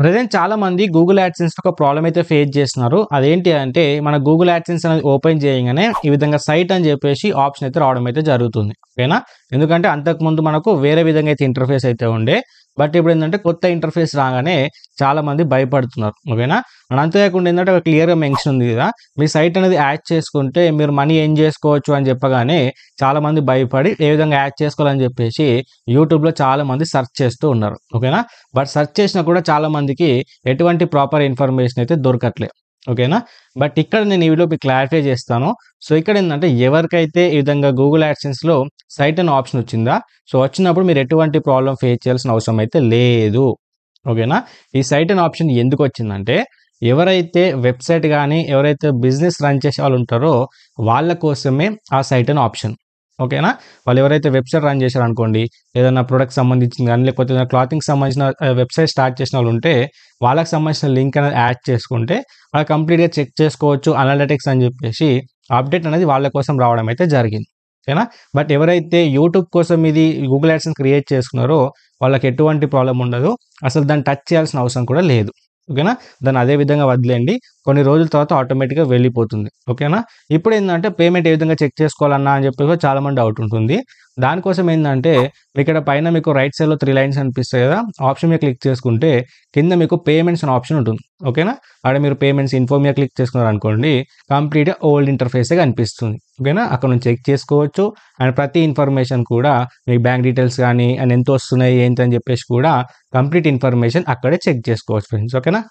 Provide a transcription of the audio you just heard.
present చాలా మంది Google AdSense ఒక ప్రాబ్లం అయితే ఫేస్ చేస్తున్నారు అదేంటి అంటే మన గూగుల్ యాడ్సెన్స్ అనేది ఓపెన్ చేయగానే ఈ విధంగా సైట్ అని చెప్పేసి ఆప్షన్ అయితే రావడం అయితే జరుగుతుంది ఓకేనా ఎందుకంటే అంతకుముందు మనకు వేరే విధంగా అయితే ఇంటర్ఫేస్ అయితే ఉండే బట్ ఇప్పుడు ఏంటంటే కొత్త ఇంటర్ఫేస్ రాగానే చాలా మంది భయపడుతున్నారు ఓకేనా అండ్ అంతేకాకుండా ఏంటంటే క్లియర్గా మెన్షన్ ఉంది కదా మీ సైట్ అనేది యాడ్ చేసుకుంటే మీరు మనీ ఏం చేసుకోవచ్చు అని చెప్పగానే చాలా మంది భయపడి ఏ విధంగా యాడ్ చేసుకోవాలని చెప్పేసి యూట్యూబ్లో చాలా మంది సెర్చ్ చేస్తూ ఉన్నారు ఓకేనా బట్ సెర్చ్ చేసినా కూడా చాలా మందికి ఎటువంటి ప్రాపర్ ఇన్ఫర్మేషన్ అయితే దొరకట్లేదు ఓకేనా బట్ ఇక్కడ నేను ఈ వీడియో క్లారిఫై చేస్తాను సో ఇక్కడ ఏంటంటే ఎవరికైతే ఈ విధంగా గూగుల్ యాడ్సెన్స్లో సైట్ అనే ఆప్షన్ వచ్చిందా సో వచ్చినప్పుడు మీరు ఎటువంటి ప్రాబ్లం ఫేస్ చేయాల్సిన అవసరం అయితే లేదు ఓకేనా ఈ సైట్ అనే ఆప్షన్ ఎందుకు వచ్చిందంటే ఎవరైతే వెబ్సైట్ కానీ ఎవరైతే బిజినెస్ రన్ చేసే వాళ్ళు ఉంటారో వాళ్ళ కోసమే ఆ సైట్ అనే ఆప్షన్ ఓకేనా వాళ్ళు ఎవరైతే వెబ్సైట్ రన్ చేశారనుకోండి ఏదైనా ప్రొడక్ట్ సంబంధించిన కానీ లేకపోతే ఏదైనా క్లాతింగ్ సంబంధించిన వెబ్సైట్ స్టార్ట్ చేసిన వాళ్ళు ఉంటే వాళ్ళకి సంబంధించిన లింక్ అనేది యాడ్ చేసుకుంటే వాళ్ళు కంప్లీట్గా చెక్ చేసుకోవచ్చు అనాలిటిక్స్ అని చెప్పేసి అప్డేట్ అనేది వాళ్ళ కోసం రావడం అయితే జరిగింది ఓకేనా బట్ ఎవరైతే యూట్యూబ్ కోసం ఇది గూగుల్ యాడ్స్ని క్రియేట్ చేసుకున్నారో వాళ్ళకి ఎటువంటి ప్రాబ్లం ఉండదు అసలు దాన్ని టచ్ చేయాల్సిన అవసరం కూడా లేదు ఓకేనా దాన్ని అదే విధంగా వదిలేయండి కొన్ని రోజుల తర్వాత ఆటోమేటిక్గా వెళ్ళిపోతుంది ఓకేనా ఇప్పుడు ఏంటంటే పేమెంట్ ఏ విధంగా చెక్ చేసుకోవాలన్నా అని చెప్పేసి చాలా మంది డౌట్ ఉంటుంది దానికోసం ఏంటంటే ఇక్కడ పైన మీకు రైట్ సైడ్లో త్రీ లైన్స్ అనిపిస్తాయి కదా ఆప్షన్ మీద క్లిక్ చేసుకుంటే కింద మీకు పేమెంట్స్ అనే ఆప్షన్ ఉంటుంది ఓకేనా అక్కడ మీరు పేమెంట్స్ ఇన్ఫో మీద క్లిక్ చేసుకున్నారు అనుకోండి కంప్లీట్గా ఓల్డ్ ఇంటర్ఫేసే కనిపిస్తుంది ఓకేనా అక్కడ నుంచి చెక్ చేసుకోవచ్చు అండ్ ప్రతి ఇన్ఫర్మేషన్ కూడా మీ బ్యాంక్ డీటెయిల్స్ కానీ అండ్ ఎంత వస్తున్నాయి ఏంటి అని చెప్పేసి కూడా కంప్లీట్ ఇన్ఫర్మేషన్ అక్కడే చెక్ చేసుకోవచ్చు ఫ్రెండ్స్ ఓకేనా